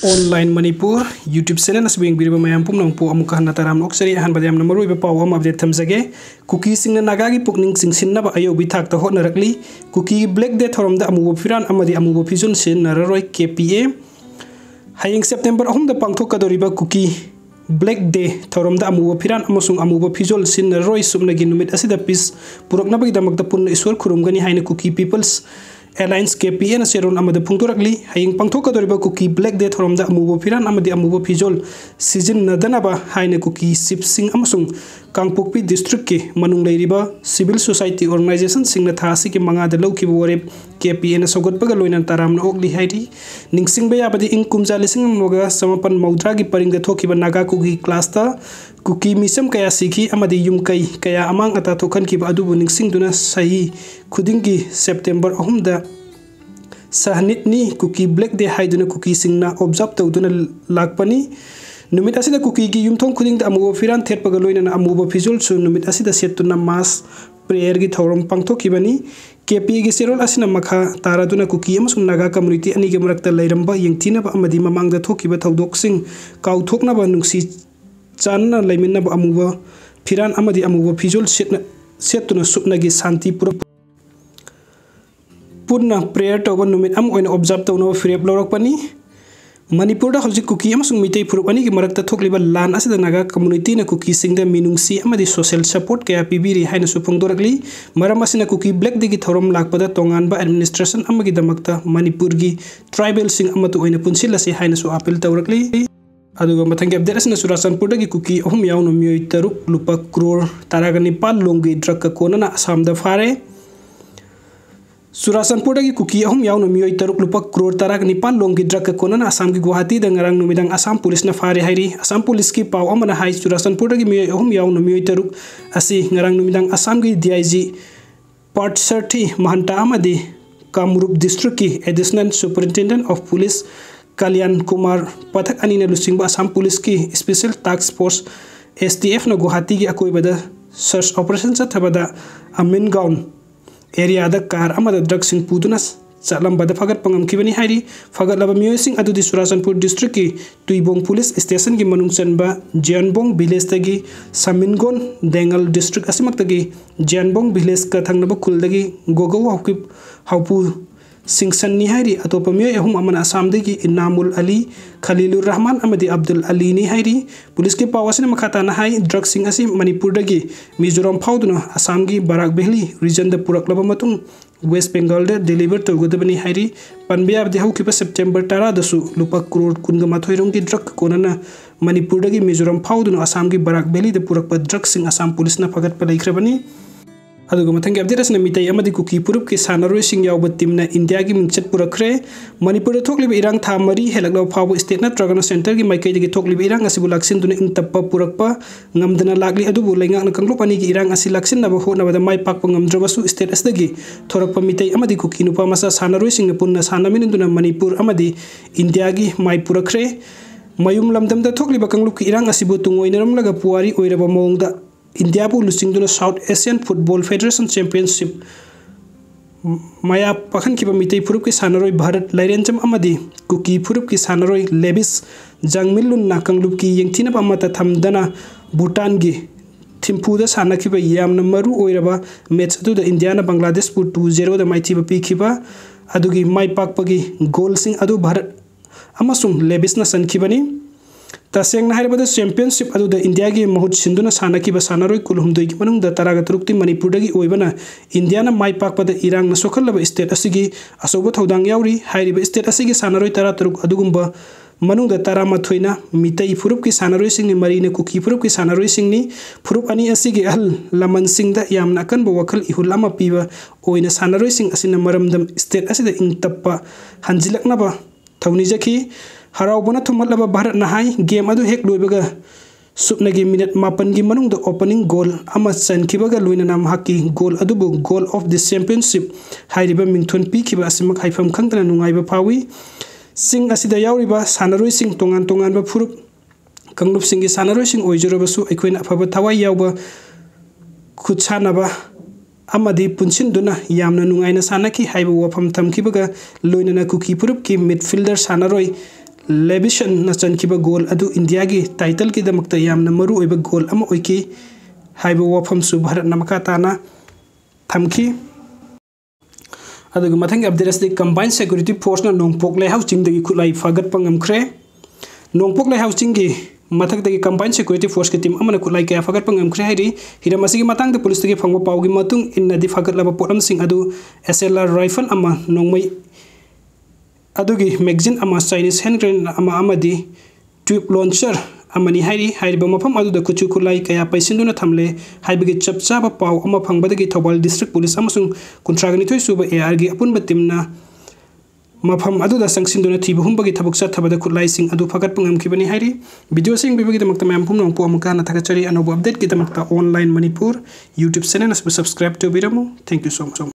online manipur youtube channel as bing birba mayam pum nong po amuka han taram nok han badam namaru be paw am update tham cookie sing na nagagi gi pukning sing sin na ba ayo bi thak ta hot na rakli cookie black day thorom da amu firan amadi amu bo phizun sin na roi kpa haying september ahum da pangthok kadori ba cookie black day thorom da amu firan amasung amu bo phizol sin na roi sumna gi numit asida pis purokna ba gi damak da pun iswar khurum gani haina cookie peoples alliance K P N शेरून फोंदोरली हयिंग पांथोकदोरिबा Kuki black day थोरमदा अमुब फिरान अमुब फिजोल सीजन नदनबा कुकी सिपसिंग सिंह कांगपोकपी डिस्ट्रिक के मनुंग सिविल सोसाइटी ऑर्गेनाइजेशन सिंगना था के मंगाद लौकी वरे के पी एन सौगतपगा लोन तारामना ओकली इं निंगसिंगबे लिंग इंग मौद्रा की परिंग थोखिबा नागा कुकी क्लासता कुकी मिसम क्या सिखी अमदि कई क्या अमांग अता थोखनखिबा अदुबु सही खुद की सेप्टेंबर अहमद ꯁꯍꯅꯤꯠꯅꯤ ꯀꯨꯀꯤ ꯕ꯭ꯂꯦꯛ ꯗꯦ ꯍꯥꯏꯗꯨꯅ ꯀꯨꯀꯤꯁꯤꯡꯅ ꯑꯣꯕꯖꯥꯔꯕ ꯇꯧꯗꯨꯅ ꯂꯥꯛꯄꯅꯤ ꯅꯨꯃꯤꯠ ꯑꯁꯤꯗ ꯀꯨꯀꯤꯒꯤ ꯌꯨꯝꯊꯣꯡ ꯈꯨꯗꯤꯡꯗ ꯑꯃꯨꯕ ꯐꯤꯔꯥꯟ ꯊꯦꯠꯄꯒ ꯂꯣꯏꯅꯅ ꯑꯃꯨꯕ ꯐꯤꯖꯣꯜꯁꯨ ꯅꯨꯃꯤꯠ ꯑꯁꯤꯗ ꯁꯦꯠꯇꯨꯅ ꯃꯥꯁ ꯄ꯭ꯔꯦꯌꯔꯒꯤ ꯊꯧꯔꯝ ꯄꯥꯡꯊꯣꯛꯈꯤꯕꯅꯤ ꯀꯦꯄꯤꯒꯤ ꯆꯦꯔꯣꯜ ꯑꯁꯤꯅ ꯃꯈꯥ ꯇꯥꯔꯗꯨꯅ ꯀꯨꯀꯤ ꯑꯃꯁꯨꯡ ꯅꯥꯒꯥ ꯀꯝꯃꯨꯅꯤꯇꯤ ꯑꯅꯤꯒꯤ ꯃꯔꯛꯇ ꯂꯩꯔꯝꯕ ꯌꯦꯡꯊꯤꯅꯕ ꯑꯃꯗꯤ ꯃꯃꯥꯡꯗ ꯊꯣꯛꯈꯤꯕ ꯊꯧꯗꯣꯛꯁꯤꯡ ꯀꯥꯎꯊꯣꯛꯅꯕ ꯅꯨꯡꯁꯤ ꯆꯥꯟꯅꯅ ꯂꯩꯃꯤꯟꯅꯕ ꯑꯃꯨꯕ ꯐꯤꯔꯥꯟ ꯑꯃꯗꯤ ꯑꯃꯨꯕ ꯐꯤꯖꯣꯜ ꯁꯦꯠꯇꯨꯅ ꯁꯨꯞꯅꯒꯤ ꯁꯥꯟꯇꯤ ꯄꯨꯔꯛꯄ पुनः प्रेयर तब नुमित ऑब्जर्व तौन फ्रेब लौरपनी मनपुर हजिक कुकी मिटई फुरुप अनी की मरक्त लान असिद नगा कम्युनिटी ने कुकी सिंगदा सोशल सपोर्ट क्या पिबिरी हाइन सु फोंदोरकली मरम असिन कुकी ब्लैक दिगि थोरम लागपदा तोंगानबा एडमिनिस्ट्रेशन अमगि दमकता मणिपुर ट्राइबल सिंग अमतु ओइन पुनसिलसी हाइन सु अपील तौरकली अदुगा मथंगे अपडेट असिन सुरासनपुर की कुकी अहुम याउनो मियोय तरुक क्रोर तारागनि पाल लोंगि ड्रग का कोनना असम फारे सुरासनपुर की कुकी अहम यौन मो तरुक लुप क्रोर तरक निपाल लोम की ड्रग को असम की गुवाहाटी दरंग नुमदंग असम पुलिस ने फारे है असम पुलिस की पाव अमन है सुरासनपुर की मो अहम यौन मो तरुक अरंग नुमदंग असम की D I G Parth Mahanta Kamrup district की additional superintendent of police Kalyan Kumar Pathak अनी ने लुसिंग असम पुलिस की special task force S T F ने गुवाहाटी की अकोबद सर्च ऑपरेशन चतबद अमीन गाउन एरियाद कार अमद ड्रग्सिंग पुदुना ꯆꯠꯂꯝꯕꯗ ꯐꯒꯠꯄ ꯉꯝꯈꯤꯕꯅꯤ ꯍꯥꯏꯔꯤ ꯐꯒꯠꯂꯕ ꯃꯤꯑꯣꯏꯁꯤꯡ ꯑꯗꯨꯗꯤ ꯆꯨꯔꯆꯥꯟꯄꯨꯔ ꯗꯤꯁꯇ꯭ꯔꯤꯛꯀꯤ ꯇꯨꯏꯕꯣꯡ ꯄꯨꯂꯤꯁ ꯏꯁꯇꯦꯁꯟꯒꯤ ꯃꯅꯨꯡ ꯆꯟꯕ ꯖꯤꯌꯥꯟꯕꯣꯡ ꯚꯤꯂꯦꯖꯇꯒꯤ ꯁꯃꯤꯟꯒꯣꯟ ꯗꯦꯡꯒꯜ ꯗꯤꯁꯇ꯭ꯔꯤꯛ ꯑꯁꯤꯃꯛꯇꯒꯤ ꯖꯤꯌꯥꯟꯕꯣꯡ ꯚꯤꯂꯦꯖꯀ ꯊꯪꯅꯕ ꯈꯨꯜꯗꯒꯤ ꯒꯣꯒꯧ ꯍꯥꯎꯄꯨ सिंगसननी है अतोप मई अहम असाम इनामुल अली खलीलुर रहमान अब्दुल अली पुलिस के पाव मखाताना है ड्रग्स मनपुर मिजोरम फाउन असाम की बराक बेहली रीजन पुरक्लब वेस्ट बेंगल डिलीवर तौगदबनी है पनब याबदे सेप्टेम्बर तरह लुप करोड़ कुनग माथोरम की ड्रग कोनना मनपुर मिजोराम फाउन असाम की Barak valley drugs Assam police फगटप लेख्रबनी मतदा मिटे कुरूब की सानरुब टीम इंडिया की मिंग चुराखे मनपुर इरान था मरी हेल्ल फाव स्टेट नग सेंटर की मकई थोब इर लाशन इन तप पुरपना लाली कंगलोप की इरान लाशन हों मा पाप्रब स्टेट अदरप मिटे कुकी नुप मचा सानरुन पुनः सानमें मनपुर इंडिया की मा पुराखे मयूम लमदम थोब कंगलूब की इर तुंगनरम पुआरी मौद इन्दियाबु लुचिंगदुना south Asian football federation championship माया पाखनखिबा फुरुप की सानर भारत लाइरेंचम कुकी फुरुप की सानर लेबिस जांगमिलुन कंगलुप की अमता थमदना भूटानगी थिम्फूद सानखिबा यामना मरु ओइरबा मैच अदुदा इंडियाना बांग्लादेशपु 2-0 दा की पीखिबा अदुगी माइपाकपगी गोलसिंग अदु भारत अमसुम लेबिसना सनखिबनी तसेंगना है चैंपियनशिप इंडिया की महुत सिंधुन सानकीब सानरोय कुलहुमदोई की मनुंग तरग तरुक्ति मणिपुर की ओइबना इंडिया ना माइ पाकपद इरांग सोखलब स्टेट असगी अचौब थौदांग याउरी हाइरिब स्टेट असगी सानरोय तरह तरुक अदुगुम्ब मनुंग तरह मथोइना मितई फुरुप की सानरोय सिंगनी मरीने कुकी फुरुप की सानरोय सिंगनी फुरुप अनि असगी अहल लमन सिंग दा यामना अकनब वखल इहुल अमा पीब ओइन सानरोय सिंग असिना मरमदम स्टेट असिदा इंग तप्पा हंजिलकनब थौनिजखी ꯍꯔꯥꯎꯕꯅ ꯊꯨꯝꯍꯠꯂꯕ ꯚꯥꯔꯠꯅ ꯍꯥꯏ ꯒꯦꯝ ꯑꯗꯨ ꯍꯦꯛ ꯂꯣꯏꯕꯒ ꯁꯨꯞꯅꯒꯤ ꯃꯤꯅꯠ ꯃꯥꯄꯟꯒꯤ ꯃꯅꯨꯡꯗ ꯑꯣꯄꯅꯤꯡ ꯒꯣꯜ ꯑꯃ ꯆꯟꯈꯤꯕꯒ ꯂꯣꯏꯅꯅ ꯃꯍꯥꯛꯀꯤ ꯒꯣꯜ ꯑꯗꯨꯕꯨ ꯒꯣꯜ ꯑꯣꯐ ꯗꯤ ꯆꯦꯝꯄꯤꯌꯟꯁꯤꯞ ꯍꯥꯏꯔꯤꯕ ꯃꯤꯡꯊꯣꯟ ꯄꯤꯈꯤꯕ ꯑꯁꯤꯃꯛ ꯍꯥꯏꯐꯝ ꯈꯪꯗꯅ ꯅꯨꯡꯉꯥꯏꯕ ꯐꯥꯎꯏ ꯆꯤꯡ ꯑꯁꯤꯗ ꯌꯥꯎꯔꯤꯕ ꯁꯥꯟꯅꯔꯣꯏꯁꯤꯡ ꯇꯣꯉꯥꯟ ꯇꯣꯉꯥꯟꯕ ꯐꯨꯔꯨꯞ ꯀꯥꯡꯂꯨꯞꯁꯤꯡꯒꯤ ꯁꯥꯟꯅꯔꯣꯏꯁꯤꯡ ꯑꯣꯏꯖꯔꯕꯁꯨ ꯑꯩꯈꯣꯏꯅ ꯑꯐꯕ ꯊꯋꯥꯏ ꯌꯥꯎꯕ ꯈꯨꯠꯁꯥꯟꯅꯕ ꯑꯃꯗꯤ ꯄꯨꯟꯁꯤꯟꯗꯨꯅ ꯌꯥꯝꯅ ꯅꯨꯡꯉꯥꯏꯅ ꯁꯥꯟꯅꯈꯤ ꯍꯥꯏꯕ ꯋꯥꯐꯝ ꯊꯝꯈꯤꯕꯒ ꯂꯣꯏꯅꯅ ꯀꯨꯀꯤ ꯐꯨꯔꯨꯞꯀꯤ ꯃꯤꯗꯐꯤꯜꯗꯔ ꯁꯥꯟꯅꯔꯣꯏ लेबिशन न चंकी गोल अदु इंडिया की टाइटल की दमकते याम नमरु गोल अम ओके हाई बो वफ़म सुबहर नमका ताना थमकी अदु गु मतंग अब दरस दे कंबाइन सेक्युरिटी फोर्स ना नोंग पोकले चिंग दे इकुल लाई फागर पंगम क्रे चिंग की मतंग दे कंबाइन सेक्युरिटी फोर्स के टीम अमन क्या फागर पंगम क्रे हरी हिरा मसी पुलिस दे फंग पाओगी मतंग इन नदी फागर लाबा पोरम सिंह अदु राइफल अमा ꯑꯗꯨꯒꯤ ꯃꯦꯒꯖꯤꯟ ꯑꯃ ꯆꯥꯏꯅꯤꯁ ꯍꯦꯟ ꯒ꯭ꯔꯦꯟ ꯑꯃ ꯑꯃꯗꯤ ꯇ꯭ꯌꯨꯕ ꯂꯣꯟꯆꯔ ꯑꯃꯅꯤ ꯍꯥꯏꯔꯤ ꯍꯥꯏꯔꯤꯕ ꯃꯐꯝ ꯑꯗꯨꯗ ꯈꯨꯠꯁꯨ ꯈꯨꯠꯂꯥꯏ ꯀꯌꯥ ꯄꯩꯁꯤꯟꯗꯨꯅ ꯊꯝꯂꯦ ꯍꯥꯏꯕꯒꯤ ꯆꯞ ꯆꯥꯕ ꯄꯥꯎ ꯑꯃ ꯐꯪꯕꯗꯒꯤ ꯊꯧꯕꯥꯜ ꯗꯤꯁꯇ꯭ꯔꯤꯛ ꯄꯨꯂꯤꯁ ꯑꯃꯁꯨꯡ ꯀꯨꯟꯊ꯭ꯔꯥꯒꯅꯤꯊꯣꯏ ꯁꯨꯕ ꯑꯦ ꯑꯥꯔꯒꯤ ꯑꯄꯨꯟꯕ ꯇꯤꯝꯅ ꯃꯐꯝ ꯑꯗꯨꯗ ꯆꯪꯁꯤꯟꯗꯨꯅ ꯊꯤꯕ ꯍꯨꯝꯕꯒꯤ ꯊꯕꯛ ꯆꯠꯊꯕꯗ ꯈꯨꯠꯂꯥꯏꯁꯤꯡ ꯑꯗꯨ ꯐꯒꯠꯄ ꯉꯝꯈꯤꯕꯅꯤ ꯍꯥꯏꯔꯤ ꯚꯤꯗꯤꯑꯣꯁꯤ ꯌꯦꯡꯕꯤꯕꯒꯤꯗꯃꯛꯇ ꯃꯌꯥꯝ ꯄꯨꯝꯅꯃꯛꯄꯨ ꯑꯃꯨꯛ ꯍꯟꯅ ꯊꯥꯒꯠꯆꯔꯤ ꯑꯅꯧꯕ ꯑꯞꯗꯦꯠꯀꯤꯗꯃꯛꯇ ꯑꯣꯟꯂꯥꯏꯟ ꯃꯅꯤꯄꯨꯔ ꯌꯨꯇ꯭ꯌꯨꯕ ꯆꯦꯅꯦꯜ ꯑꯁꯤꯕꯨ ꯁꯕꯁꯀ꯭ꯔꯥꯏꯕ ꯇꯧꯕꯤꯔꯝꯃꯨ ꯊꯦꯡꯛ ꯌꯨ ꯁꯣ ꯃꯆ